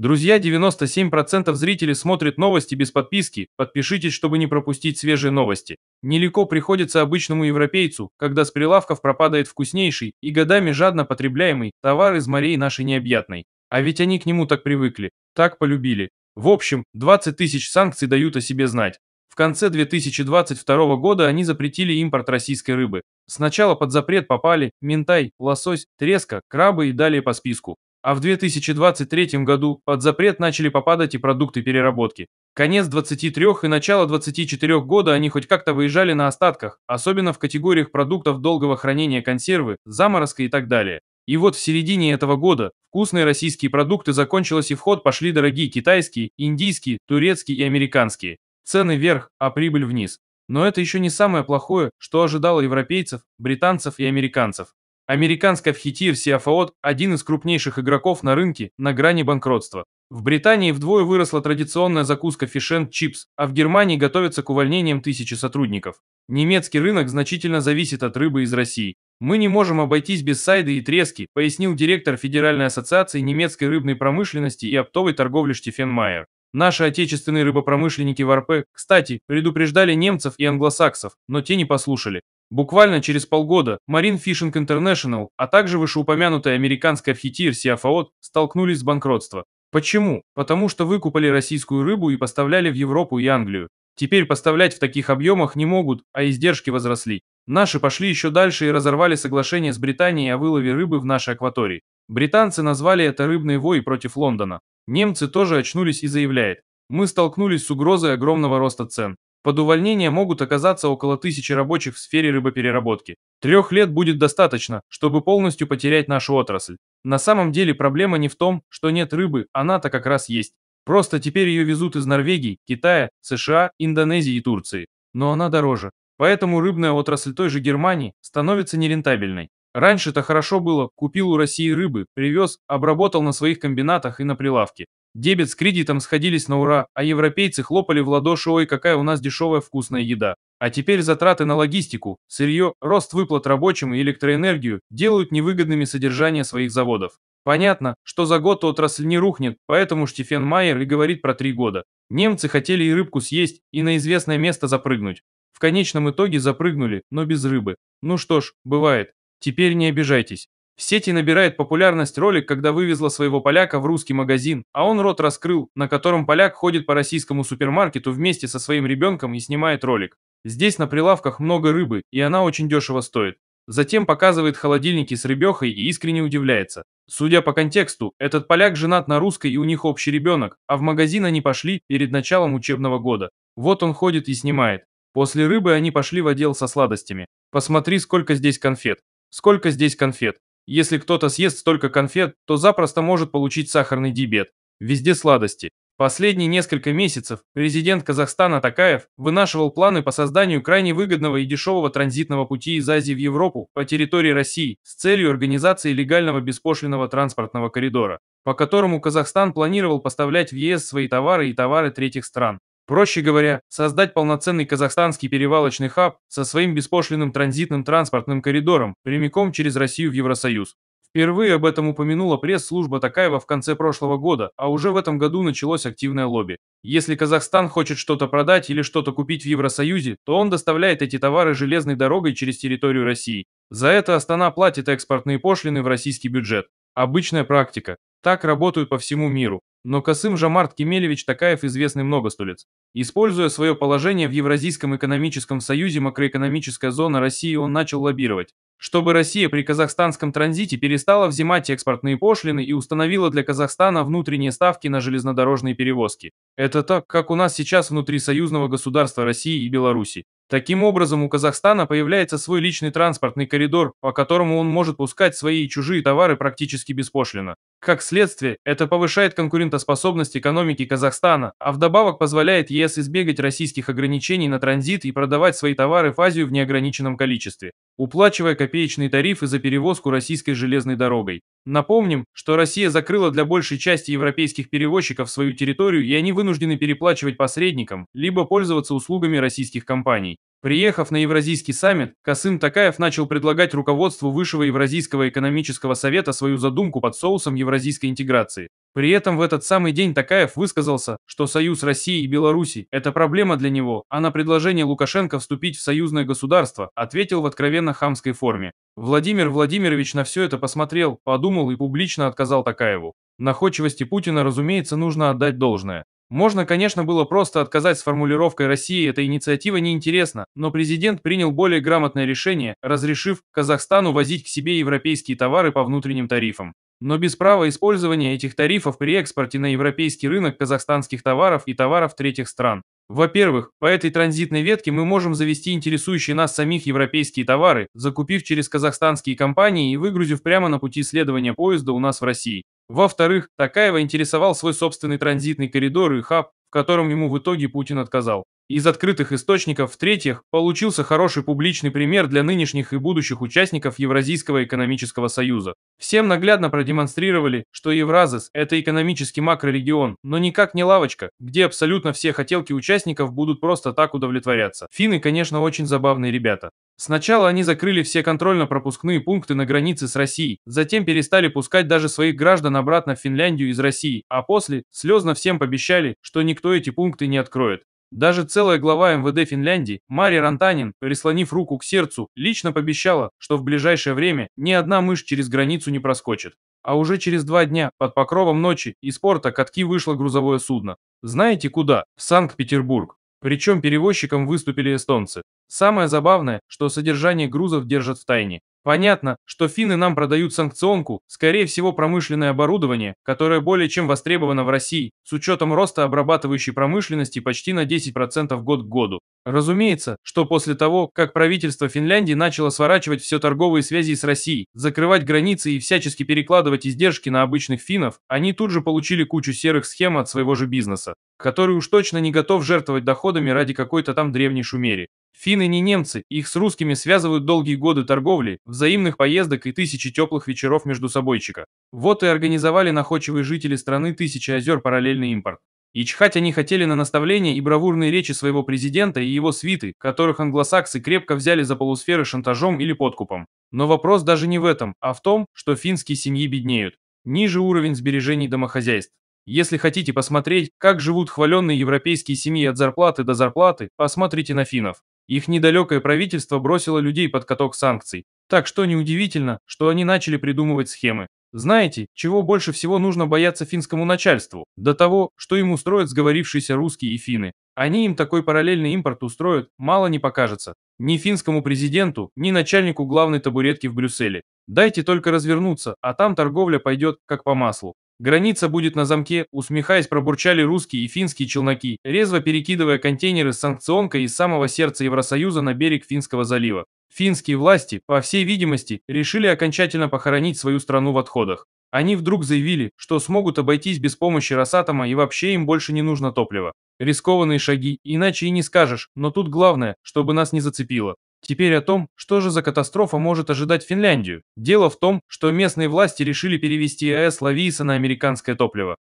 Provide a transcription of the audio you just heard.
Друзья, 97% зрителей смотрят новости без подписки, подпишитесь, чтобы не пропустить свежие новости. Нелегко приходится обычному европейцу, когда с прилавков пропадает вкуснейший и годами жадно потребляемый товар из морей нашей необъятной. А ведь они к нему так привыкли, так полюбили. В общем, 20 тысяч санкций дают о себе знать. В конце 2022 года они запретили импорт российской рыбы. Сначала под запрет попали ментай, лосось, треска, крабы и далее по списку. А в 2023 году под запрет начали попадать и продукты переработки. Конец 23 и начало 24 года они хоть как-то выезжали на остатках, особенно в категориях продуктов долгого хранения консервы, заморозка и так далее. И вот в середине этого года вкусные российские продукты закончилось и в ход пошли дорогие китайские, индийские, турецкие и американские. Цены вверх, а прибыль вниз. Но это еще не самое плохое, что ожидало европейцев, британцев и американцев. Американская Фхитир Сиафаот – один из крупнейших игроков на рынке на грани банкротства. В Британии вдвое выросла традиционная закуска фишен чипс, а в Германии готовятся к увольнениям тысячи сотрудников. Немецкий рынок значительно зависит от рыбы из России. «Мы не можем обойтись без сайды и трески», пояснил директор Федеральной ассоциации немецкой рыбной промышленности и оптовой торговли Штефен Майер. Наши отечественные рыбопромышленники в РП, кстати, предупреждали немцев и англосаксов, но те не послушали. Буквально через полгода Marine Fishing International, а также вышеупомянутая американская Фхитир Сиафаот столкнулись с банкротством. Почему? Потому что выкупали российскую рыбу и поставляли в Европу и Англию. Теперь поставлять в таких объемах не могут, а издержки возросли. Наши пошли еще дальше и разорвали соглашение с Британией о вылове рыбы в нашей акватории. Британцы назвали это рыбный вой против Лондона. Немцы тоже очнулись и заявляют. Мы столкнулись с угрозой огромного роста цен. Под увольнение могут оказаться около тысячи рабочих в сфере рыбопереработки. Трех лет будет достаточно, чтобы полностью потерять нашу отрасль. На самом деле проблема не в том, что нет рыбы, она-то как раз есть. Просто теперь ее везут из Норвегии, Китая, США, Индонезии и Турции. Но она дороже. Поэтому рыбная отрасль той же Германии становится нерентабельной. Раньше-то хорошо было, купил у России рыбы, привез, обработал на своих комбинатах и на прилавке. Дебет с кредитом сходились на ура, а европейцы хлопали в ладоши «Ой, какая у нас дешевая вкусная еда». А теперь затраты на логистику, сырье, рост выплат рабочим и электроэнергию делают невыгодными содержание своих заводов. Понятно, что за год отрасль не рухнет, поэтому Штефен Майер и говорит про три года. Немцы хотели и рыбку съесть, и на известное место запрыгнуть. В конечном итоге запрыгнули, но без рыбы. Ну что ж, бывает. Теперь не обижайтесь. В сети набирает популярность ролик, когда вывезла своего поляка в русский магазин, а он рот раскрыл, на котором поляк ходит по российскому супермаркету вместе со своим ребенком и снимает ролик. Здесь на прилавках много рыбы, и она очень дешево стоит. Затем показывает холодильники с рыбехой и искренне удивляется. Судя по контексту, этот поляк женат на русской и у них общий ребенок, а в магазин они пошли перед началом учебного года. Вот он ходит и снимает. После рыбы они пошли в отдел со сладостями. Посмотри, сколько здесь конфет. Сколько здесь конфет. Если кто-то съест столько конфет, то запросто может получить сахарный диабет. Везде сладости. Последние несколько месяцев президент Казахстана Такаев вынашивал планы по созданию крайне выгодного и дешевого транзитного пути из Азии в Европу по территории России с целью организации легального беспошлиного транспортного коридора, по которому Казахстан планировал поставлять в ЕС свои товары и товары третьих стран. Проще говоря, создать полноценный казахстанский перевалочный хаб со своим беспошлиным транзитным транспортным коридором прямиком через Россию в Евросоюз. Впервые об этом упомянула пресс-служба Такаева в конце прошлого года, а уже в этом году началось активное лобби. Если Казахстан хочет что-то продать или что-то купить в Евросоюзе, то он доставляет эти товары железной дорогой через территорию России. За это Астана платит экспортные пошлины в российский бюджет. Обычная практика. Так работают по всему миру. Но Касым Жамарт Кемелевич Такаев известный многостолец. Используя свое положение в Евразийском экономическом союзе макроэкономическая зона России он начал лоббировать, чтобы Россия при казахстанском транзите перестала взимать экспортные пошлины и установила для Казахстана внутренние ставки на железнодорожные перевозки. Это так, как у нас сейчас внутри союзного государства России и Беларуси. Таким образом, у Казахстана появляется свой личный транспортный коридор, по которому он может пускать свои и чужие товары практически беспошлино. Как следствие, это повышает конкурентоспособность экономики Казахстана, а вдобавок позволяет ЕС избегать российских ограничений на транзит и продавать свои товары в Азию в неограниченном количестве, уплачивая копеечные тарифы за перевозку российской железной дорогой. Напомним, что Россия закрыла для большей части европейских перевозчиков свою территорию, и они вынуждены переплачивать посредникам, либо пользоваться услугами российских компаний. Приехав на Евразийский саммит, Касым Такаев начал предлагать руководству Высшего Евразийского экономического совета свою задумку под соусом евразийской интеграции. При этом в этот самый день Такаев высказался, что союз России и Беларуси – это проблема для него, а на предложение Лукашенко вступить в союзное государство ответил в откровенно хамской форме. Владимир Владимирович на все это посмотрел, подумал и публично отказал Такаеву. Находчивости Путина, разумеется, нужно отдать должное. Можно, конечно, было просто отказать с формулировкой России, эта инициатива неинтересна, но президент принял более грамотное решение, разрешив Казахстану возить к себе европейские товары по внутренним тарифам. Но без права использования этих тарифов при экспорте на европейский рынок казахстанских товаров и товаров третьих стран. Во-первых, по этой транзитной ветке мы можем завести интересующие нас самих европейские товары, закупив через казахстанские компании и выгрузив прямо на пути следования поезда у нас в России. Во-вторых, Такаева интересовал свой собственный транзитный коридор и хаб, в котором ему в итоге Путин отказал из открытых источников, в-третьих, получился хороший публичный пример для нынешних и будущих участников Евразийского экономического союза. Всем наглядно продемонстрировали, что Евразис – это экономический макрорегион, но никак не лавочка, где абсолютно все хотелки участников будут просто так удовлетворяться. Финны, конечно, очень забавные ребята. Сначала они закрыли все контрольно-пропускные пункты на границе с Россией, затем перестали пускать даже своих граждан обратно в Финляндию из России, а после слезно всем пообещали, что никто эти пункты не откроет. Даже целая глава МВД Финляндии Мари Рантанин, прислонив руку к сердцу, лично пообещала, что в ближайшее время ни одна мышь через границу не проскочит. А уже через два дня, под покровом ночи, из порта катки вышло грузовое судно. Знаете куда? В Санкт-Петербург. Причем перевозчиком выступили эстонцы. Самое забавное, что содержание грузов держат в тайне. Понятно, что финны нам продают санкционку, скорее всего промышленное оборудование, которое более чем востребовано в России, с учетом роста обрабатывающей промышленности почти на 10% год к году. Разумеется, что после того, как правительство Финляндии начало сворачивать все торговые связи с Россией, закрывать границы и всячески перекладывать издержки на обычных финнов, они тут же получили кучу серых схем от своего же бизнеса, который уж точно не готов жертвовать доходами ради какой-то там древней шумери. Финны не немцы, их с русскими связывают долгие годы торговли, взаимных поездок и тысячи теплых вечеров между собойчика. Вот и организовали находчивые жители страны тысячи озер параллельный импорт. И чхать они хотели на наставления и бравурные речи своего президента и его свиты, которых англосаксы крепко взяли за полусферы шантажом или подкупом. Но вопрос даже не в этом, а в том, что финские семьи беднеют. Ниже уровень сбережений домохозяйств. Если хотите посмотреть, как живут хваленные европейские семьи от зарплаты до зарплаты, посмотрите на финнов. Их недалекое правительство бросило людей под каток санкций. Так что неудивительно, что они начали придумывать схемы. Знаете, чего больше всего нужно бояться финскому начальству? До того, что им устроят сговорившиеся русские и финны. Они им такой параллельный импорт устроят, мало не покажется. Ни финскому президенту, ни начальнику главной табуретки в Брюсселе. Дайте только развернуться, а там торговля пойдет как по маслу. Граница будет на замке, усмехаясь, пробурчали русские и финские челноки, резво перекидывая контейнеры с санкционкой из самого сердца Евросоюза на берег Финского залива. Финские власти, по всей видимости, решили окончательно похоронить свою страну в отходах. Они вдруг заявили, что смогут обойтись без помощи Росатома и вообще им больше не нужно топливо. Рискованные шаги, иначе и не скажешь, но тут главное, чтобы нас не зацепило. Теперь о том, что же за катастрофа может ожидать Финляндию. Дело в том, что местные власти решили перевести АЭС Лависа на американское топливо.